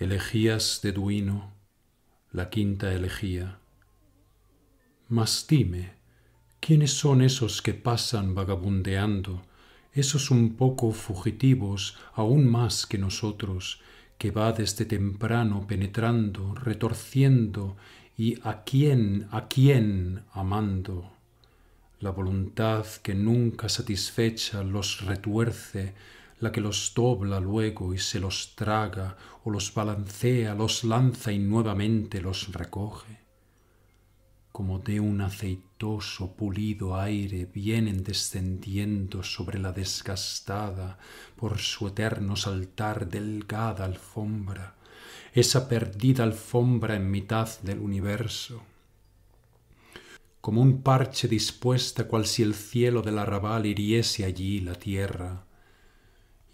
elegías de Duino, la quinta elegía. Mas dime, ¿quiénes son esos que pasan vagabundeando, esos un poco fugitivos, aún más que nosotros, que va desde temprano penetrando, retorciendo y a quién, a quién amando? La voluntad que nunca satisfecha los retuerce, la que los dobla luego y se los traga, o los balancea, los lanza y nuevamente los recoge. Como de un aceitoso, pulido aire vienen descendiendo sobre la desgastada, por su eterno saltar delgada alfombra, esa perdida alfombra en mitad del universo como un parche dispuesta cual si el cielo del arrabal hiriese allí la tierra,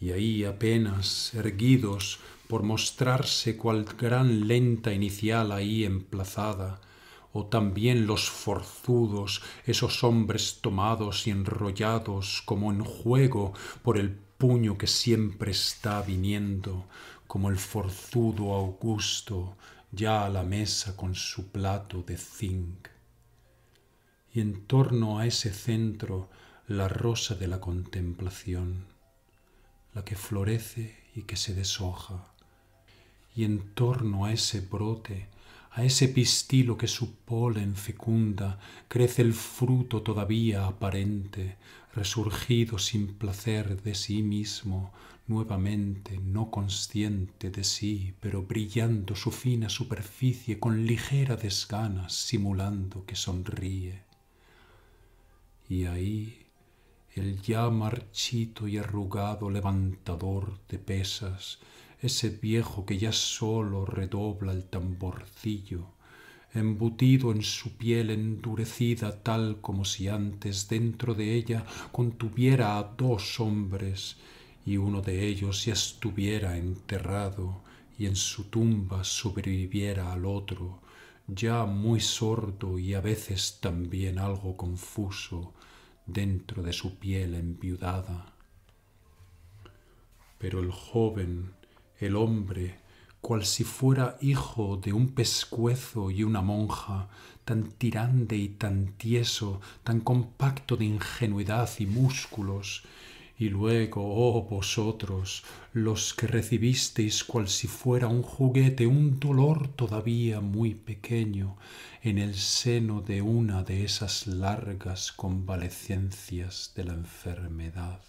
y ahí apenas erguidos por mostrarse cual gran lenta inicial ahí emplazada, o también los forzudos, esos hombres tomados y enrollados como en juego por el puño que siempre está viniendo, como el forzudo Augusto ya a la mesa con su plato de zinc. Y en torno a ese centro la rosa de la contemplación la que florece y que se deshoja. Y en torno a ese brote, a ese pistilo que su polen fecunda, crece el fruto todavía aparente, resurgido sin placer de sí mismo, nuevamente no consciente de sí, pero brillando su fina superficie con ligera desgana, simulando que sonríe. Y ahí el ya marchito y arrugado levantador de pesas, ese viejo que ya solo redobla el tamborcillo, embutido en su piel endurecida tal como si antes dentro de ella contuviera a dos hombres y uno de ellos ya estuviera enterrado y en su tumba sobreviviera al otro, ya muy sordo y a veces también algo confuso, dentro de su piel enviudada. Pero el joven, el hombre, cual si fuera hijo de un pescuezo y una monja, tan tirante y tan tieso, tan compacto de ingenuidad y músculos, y luego, oh vosotros, los que recibisteis cual si fuera un juguete, un dolor todavía muy pequeño, en el seno de una de esas largas convalecencias de la enfermedad.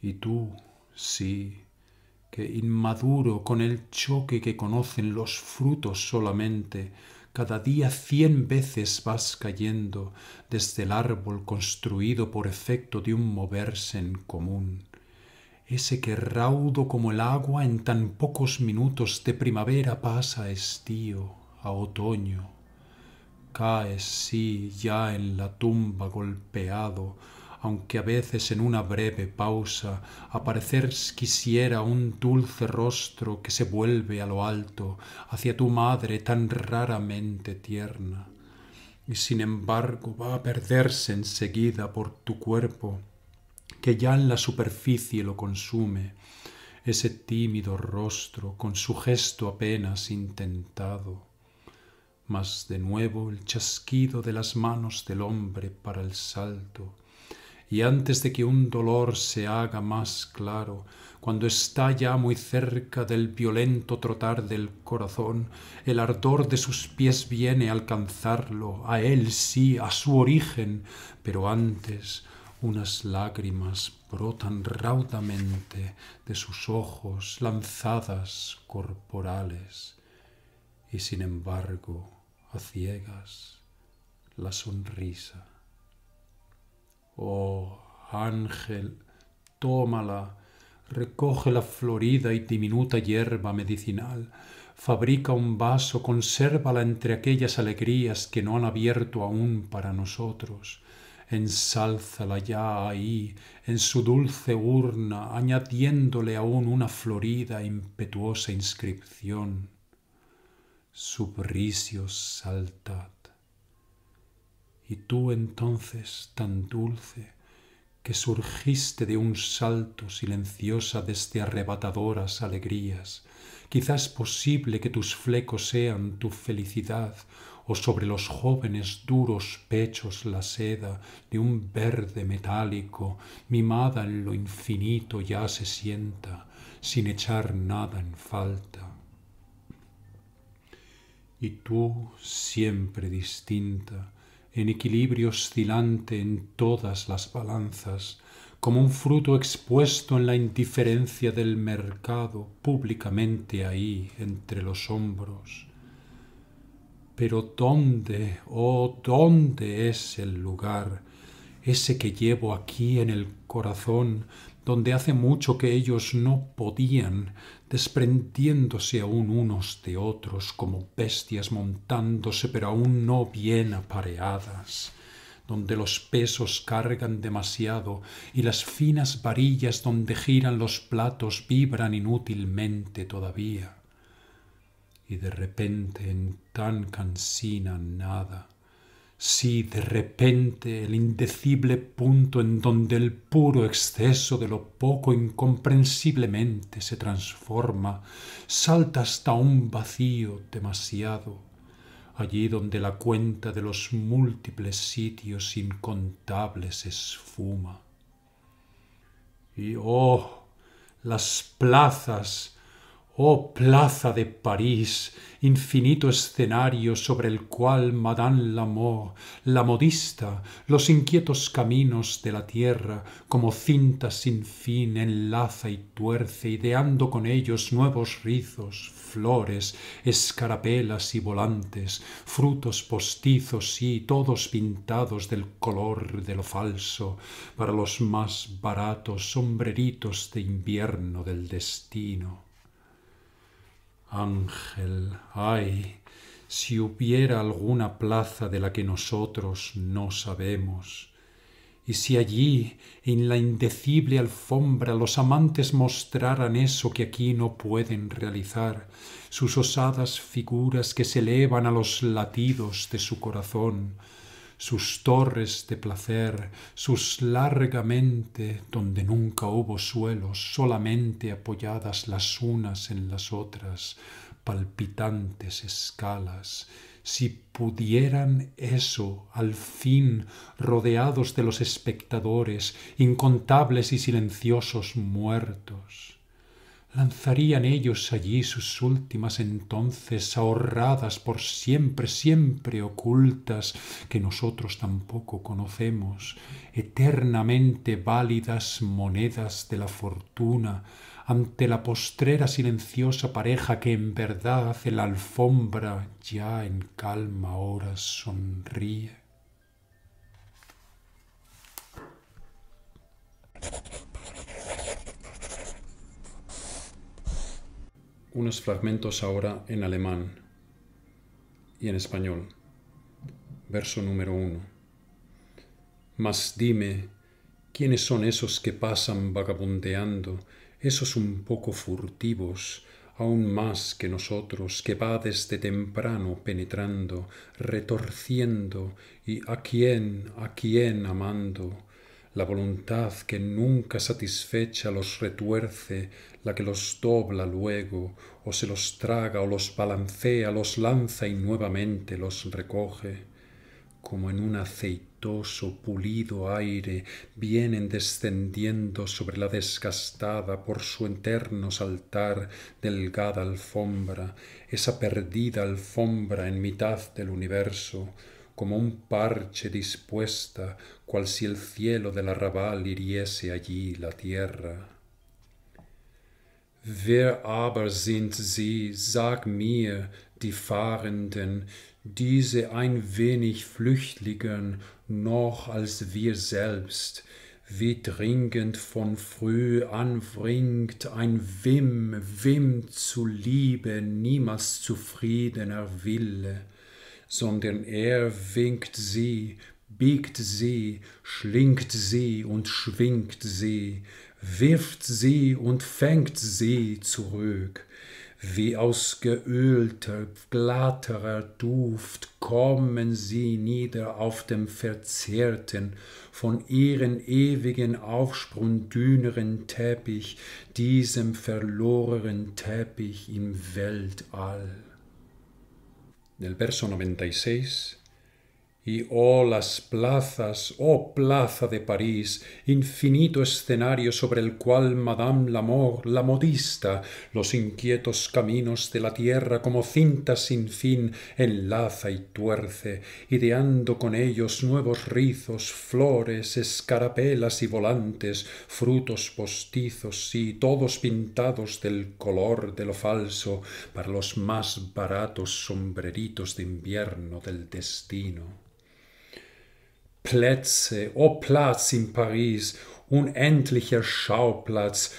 Y tú, sí, que inmaduro con el choque que conocen los frutos solamente, cada día cien veces vas cayendo desde el árbol construido por efecto de un moverse en común. Ese que raudo como el agua en tan pocos minutos de primavera pasa a estío, a otoño. Caes, sí, ya en la tumba golpeado, aunque a veces en una breve pausa aparecer quisiera un dulce rostro que se vuelve a lo alto, hacia tu madre tan raramente tierna, y sin embargo va a perderse enseguida por tu cuerpo, que ya en la superficie lo consume, ese tímido rostro con su gesto apenas intentado mas de nuevo el chasquido de las manos del hombre para el salto, y antes de que un dolor se haga más claro, cuando está ya muy cerca del violento trotar del corazón, el ardor de sus pies viene a alcanzarlo, a él sí, a su origen, pero antes unas lágrimas brotan raudamente de sus ojos, lanzadas corporales, y sin embargo, a ciegas, la sonrisa. Oh ángel, tómala, recoge la florida y diminuta hierba medicinal, fabrica un vaso, consérvala entre aquellas alegrías que no han abierto aún para nosotros. Ensálzala ya ahí, en su dulce urna, añadiéndole aún una florida impetuosa inscripción. Subricios salta. Y tú entonces, tan dulce, que surgiste de un salto silenciosa desde este arrebatadoras alegrías, quizás posible que tus flecos sean tu felicidad, o sobre los jóvenes duros pechos la seda de un verde metálico, mimada en lo infinito ya se sienta, sin echar nada en falta. Y tú, siempre distinta, en equilibrio oscilante en todas las balanzas, como un fruto expuesto en la indiferencia del mercado, públicamente ahí entre los hombros. Pero ¿dónde, oh, dónde es el lugar, ese que llevo aquí en el corazón, donde hace mucho que ellos no podían, desprendiéndose aún unos de otros como bestias montándose pero aún no bien apareadas, donde los pesos cargan demasiado y las finas varillas donde giran los platos vibran inútilmente todavía. Y de repente en tan cansina nada, si de repente el indecible punto en donde el puro exceso de lo poco incomprensiblemente se transforma, salta hasta un vacío demasiado, allí donde la cuenta de los múltiples sitios incontables esfuma. Y oh, las plazas, Oh plaza de París, infinito escenario sobre el cual Madame Lamour, la modista, los inquietos caminos de la tierra, como cinta sin fin, enlaza y tuerce, ideando con ellos nuevos rizos, flores, escarapelas y volantes, frutos postizos y todos pintados del color de lo falso, para los más baratos sombreritos de invierno del destino. Ángel, ay, si hubiera alguna plaza de la que nosotros no sabemos, y si allí, en la indecible alfombra, los amantes mostraran eso que aquí no pueden realizar, sus osadas figuras que se elevan a los latidos de su corazón, sus torres de placer, sus largamente donde nunca hubo suelos, solamente apoyadas las unas en las otras, palpitantes escalas, si pudieran eso al fin, rodeados de los espectadores, incontables y silenciosos muertos lanzarían ellos allí sus últimas entonces ahorradas por siempre, siempre ocultas, que nosotros tampoco conocemos, eternamente válidas monedas de la fortuna, ante la postrera silenciosa pareja que en verdad hace la alfombra ya en calma horas sonríe. unos fragmentos ahora en alemán y en español. Verso número uno. Mas dime, ¿quiénes son esos que pasan vagabundeando, esos un poco furtivos, aún más que nosotros, que va desde temprano penetrando, retorciendo y a quién, a quién amando? la voluntad que nunca satisfecha los retuerce, la que los dobla luego, o se los traga, o los balancea, los lanza y nuevamente los recoge. Como en un aceitoso, pulido aire, vienen descendiendo sobre la desgastada por su eterno saltar delgada alfombra, esa perdida alfombra en mitad del universo, como un parche dispuesta, cual si el cielo del arrabal hiriese allí la tierra. Wer aber sind sie, sag mir, die Fahrenden, diese ein wenig Flüchtligen, noch als wir selbst, wie dringend von früh anfringt ein Wim, Wim zu Liebe niemals zufriedener Wille, sondern er winkt sie, biegt sie, schlingt sie und schwingt sie, wirft sie und fängt sie zurück. Wie aus geölter, glatterer Duft kommen sie nieder auf dem verzerrten, von ihren ewigen Aufsprung dünneren Teppich, diesem verlorenen Teppich im Weltall. del verso 96 y oh las plazas, oh plaza de París, infinito escenario sobre el cual Madame Lamour, la modista, los inquietos caminos de la tierra como cinta sin fin enlaza y tuerce, ideando con ellos nuevos rizos, flores, escarapelas y volantes, frutos postizos y todos pintados del color de lo falso para los más baratos sombreritos de invierno del destino. Plätze, o Platz in Paris, unendlicher Schauplatz,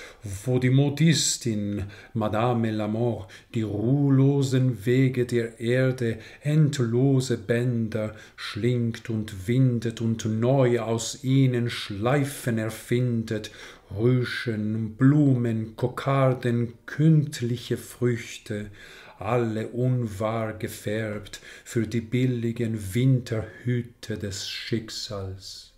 wo die Modistin Madame Lamour die ruhelosen Wege der Erde, endlose Bänder schlingt und windet und neu aus ihnen Schleifen erfindet, Rüschen, Blumen, Kokarden, kündliche Früchte, alle unwahr gefärbt für die billigen Winterhüte des Schicksals.